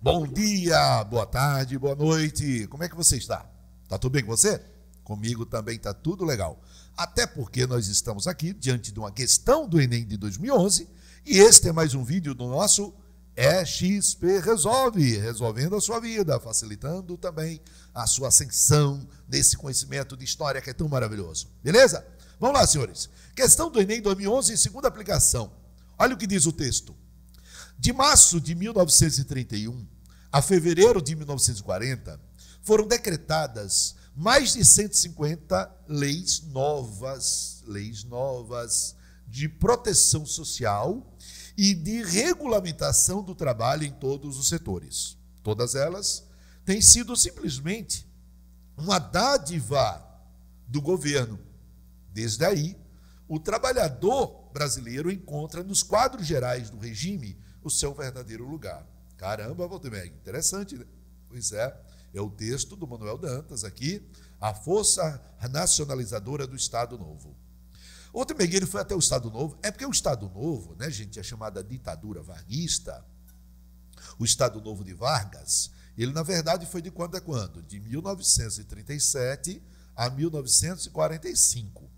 Bom dia, boa tarde, boa noite. Como é que você está? Tá tudo bem com você? Comigo também tá tudo legal. Até porque nós estamos aqui diante de uma questão do Enem de 2011 e este é mais um vídeo do nosso EXP Resolve, resolvendo a sua vida, facilitando também a sua ascensão nesse conhecimento de história que é tão maravilhoso. Beleza? Vamos lá, senhores. Questão do Enem 2011, segunda aplicação. Olha o que diz o texto. De março de 1931 a fevereiro de 1940, foram decretadas mais de 150 leis novas, leis novas de proteção social e de regulamentação do trabalho em todos os setores. Todas elas têm sido simplesmente uma dádiva do governo. Desde aí, o trabalhador brasileiro encontra nos quadros gerais do regime o seu verdadeiro lugar. Caramba, Valdemir, é interessante, né? Pois é, é o texto do Manuel Dantas aqui, a força nacionalizadora do Estado Novo. Outro ele foi até o Estado Novo, é porque o Estado Novo, né, gente, a é chamada ditadura varguista, o Estado Novo de Vargas, ele na verdade foi de quando a quando? De 1937 a 1945.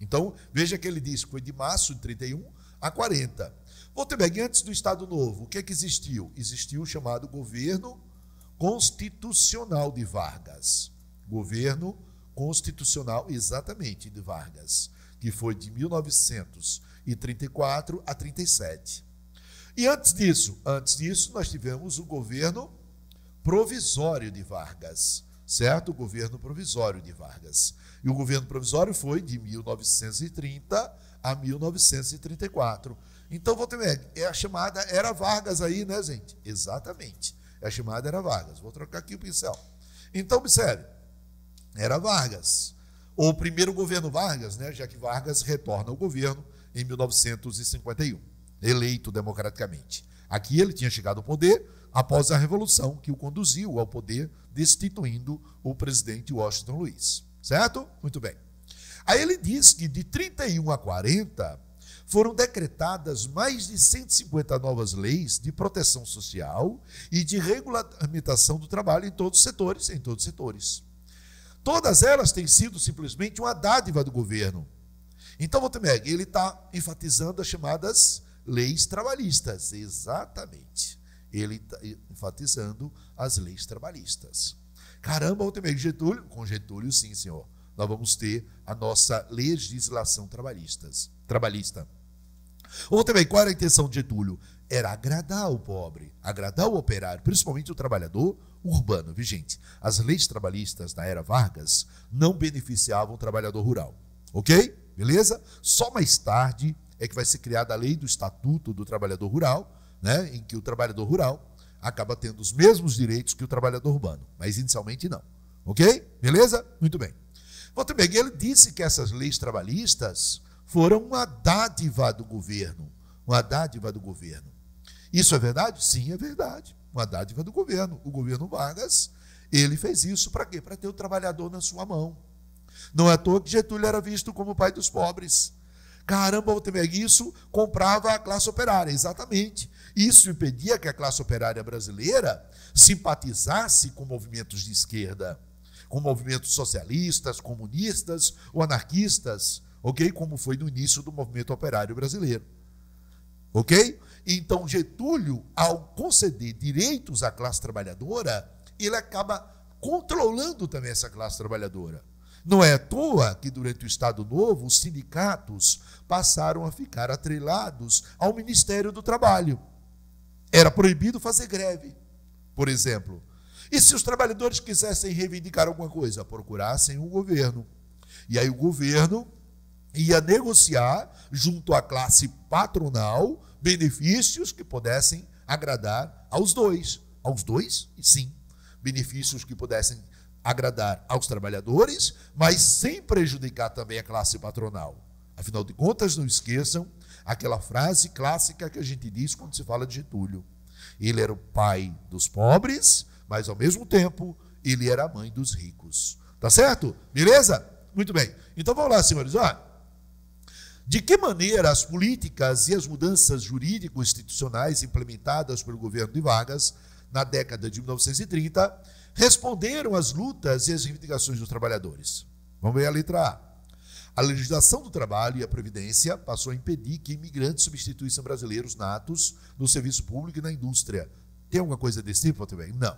Então, veja que ele diz que foi de março de 31 a 40. Voltei bem, antes do Estado Novo, o que é que existiu? Existiu o chamado governo constitucional de Vargas. Governo constitucional, exatamente, de Vargas, que foi de 1934 a 37. E antes disso, antes disso, nós tivemos o governo provisório de Vargas, certo? O governo provisório de Vargas. E o governo provisório foi de 1930 a 1934. Então, Voltenberg, é a chamada era Vargas aí, né, gente? Exatamente. É a chamada era Vargas. Vou trocar aqui o pincel. Então, observe. Era Vargas. o primeiro governo Vargas, né, já que Vargas retorna ao governo em 1951, eleito democraticamente. Aqui ele tinha chegado ao poder após a revolução que o conduziu ao poder, destituindo o presidente Washington Luiz. Certo? Muito bem. Aí ele diz que de 31 a 40, foram decretadas mais de 150 novas leis de proteção social e de regulamentação do trabalho em todos os setores, em todos os setores. Todas elas têm sido simplesmente uma dádiva do governo. Então, Montemeg, ele está enfatizando as chamadas leis trabalhistas, exatamente. Ele está enfatizando as leis trabalhistas. Caramba, Montemeg, Getúlio, com Getúlio, sim, senhor. Nós vamos ter a nossa legislação trabalhistas, trabalhista. Ou bem, qual era a intenção de Getúlio? Era agradar o pobre, agradar o operário, principalmente o trabalhador urbano. Vi, gente, as leis trabalhistas da era Vargas não beneficiavam o trabalhador rural. Ok? Beleza? Só mais tarde é que vai ser criada a lei do Estatuto do Trabalhador Rural, né, em que o trabalhador rural acaba tendo os mesmos direitos que o trabalhador urbano, mas inicialmente não. Ok? Beleza? Muito bem. Walter ele disse que essas leis trabalhistas foram uma dádiva do governo. Uma dádiva do governo. Isso é verdade? Sim, é verdade. Uma dádiva do governo. O governo Vargas, ele fez isso para quê? Para ter o trabalhador na sua mão. Não é à toa que Getúlio era visto como o pai dos pobres. Caramba, o isso comprava a classe operária, exatamente. Isso impedia que a classe operária brasileira simpatizasse com movimentos de esquerda, com movimentos socialistas, comunistas ou anarquistas ok? Como foi no início do movimento operário brasileiro, ok? Então Getúlio, ao conceder direitos à classe trabalhadora, ele acaba controlando também essa classe trabalhadora. Não é à toa que durante o Estado Novo os sindicatos passaram a ficar atrelados ao Ministério do Trabalho. Era proibido fazer greve, por exemplo. E se os trabalhadores quisessem reivindicar alguma coisa, procurassem o governo. E aí o governo ia negociar junto à classe patronal benefícios que pudessem agradar aos dois. Aos dois, sim. Benefícios que pudessem agradar aos trabalhadores, mas sem prejudicar também a classe patronal. Afinal de contas, não esqueçam aquela frase clássica que a gente diz quando se fala de Getúlio. Ele era o pai dos pobres, mas ao mesmo tempo ele era a mãe dos ricos. Tá certo? Beleza? Muito bem. Então vamos lá, senhores. Olha, de que maneira as políticas e as mudanças jurídico-institucionais implementadas pelo governo de Vargas na década de 1930 responderam às lutas e às reivindicações dos trabalhadores? Vamos ver a letra A. A legislação do trabalho e a previdência passou a impedir que imigrantes substituíssem brasileiros natos no serviço público e na indústria. Tem alguma coisa desse tipo também? Não,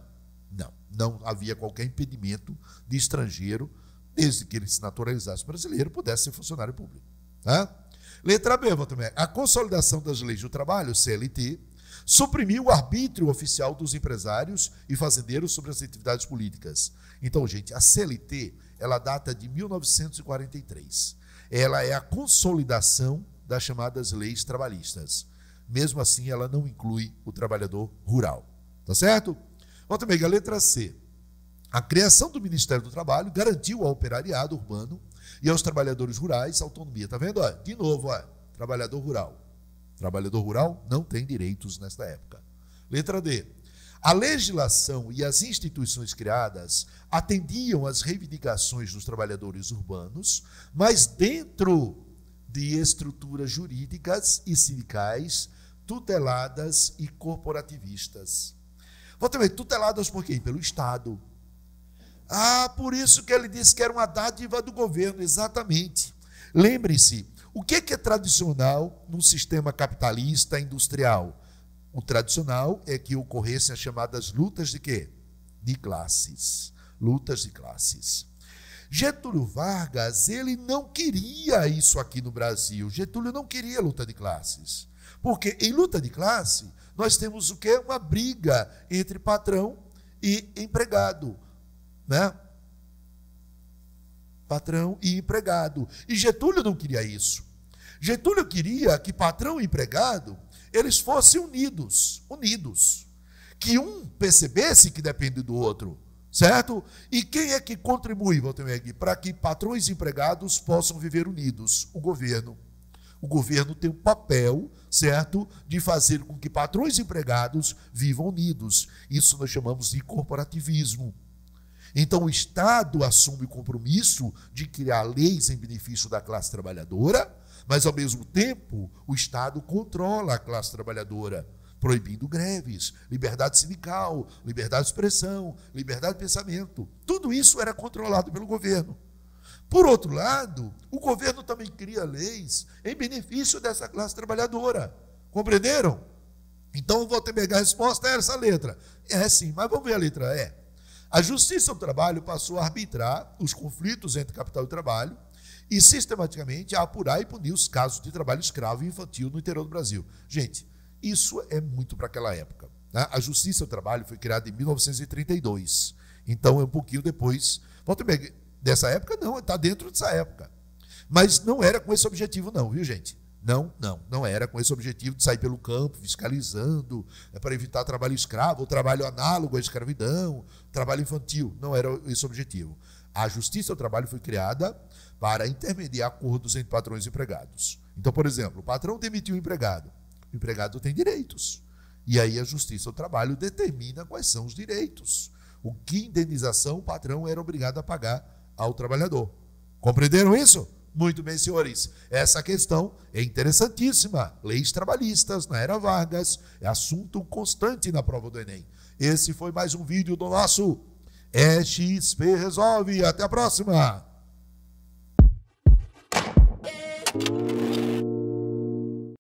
não. Não havia qualquer impedimento de estrangeiro, desde que ele se naturalizasse brasileiro, pudesse ser funcionário público. Letra B, Valtemir. A consolidação das leis do trabalho, CLT, suprimiu o arbítrio oficial dos empresários e fazendeiros sobre as atividades políticas. Então, gente, a CLT, ela data de 1943. Ela é a consolidação das chamadas leis trabalhistas. Mesmo assim, ela não inclui o trabalhador rural. Tá certo? Volta, amiga, letra C. A criação do Ministério do Trabalho garantiu ao operariado urbano e aos trabalhadores rurais autonomia. Está vendo? de novo, ó, trabalhador rural. Trabalhador rural não tem direitos nesta época. Letra D. A legislação e as instituições criadas atendiam às reivindicações dos trabalhadores urbanos, mas dentro de estruturas jurídicas e sindicais tuteladas e corporativistas. Vou também tuteladas por quem? Pelo Estado. Ah, por isso que ele disse que era uma dádiva do governo, exatamente. lembre se o que é, tradicional num sistema capitalista industrial? O tradicional é que ocorressem as chamadas lutas de quê? De classes. Lutas de classes. Getúlio Vargas, ele não queria isso aqui no Brasil. Getúlio não queria luta de classes. Porque em luta de classe, nós temos o que? Uma briga entre patrão e empregado né? Patrão e empregado. E Getúlio não queria isso. Getúlio queria que patrão e empregado eles fossem unidos, unidos, que um percebesse que depende do outro, certo? E quem é que contribui, Valtemeg, para que patrões e empregados possam viver unidos? O governo. O governo tem o um papel, certo, de fazer com que patrões e empregados vivam unidos. Isso nós chamamos de corporativismo. Então o Estado assume o compromisso de criar leis em benefício da classe trabalhadora, mas ao mesmo tempo o Estado controla a classe trabalhadora, proibindo greves, liberdade sindical, liberdade de expressão, liberdade de pensamento. Tudo isso era controlado pelo governo. Por outro lado, o governo também cria leis em benefício dessa classe trabalhadora. Compreenderam? Então eu vou ter que pegar a resposta a é essa letra. É sim, mas vamos ver a letra E. É. A Justiça do Trabalho passou a arbitrar os conflitos entre capital e trabalho e sistematicamente a apurar e punir os casos de trabalho escravo e infantil no interior do Brasil. Gente, isso é muito para aquela época. Né? A Justiça do Trabalho foi criada em 1932, então é um pouquinho depois. Volta bem, dessa época não, está dentro dessa época. Mas não era com esse objetivo, não, viu, gente? Não, não, não era com esse objetivo de sair pelo campo fiscalizando, é para evitar trabalho escravo, ou trabalho análogo à escravidão, trabalho infantil. Não era esse objetivo. A justiça do trabalho foi criada para intermediar acordos entre patrões e empregados. Então, por exemplo, o patrão demitiu o empregado. O empregado tem direitos. E aí a justiça do trabalho determina quais são os direitos. O que indenização o patrão era obrigado a pagar ao trabalhador. Compreenderam isso? Muito bem, senhores, essa questão é interessantíssima. Leis trabalhistas na é, era Vargas é assunto constante na prova do Enem. Esse foi mais um vídeo do nosso EXP Resolve. Até a próxima!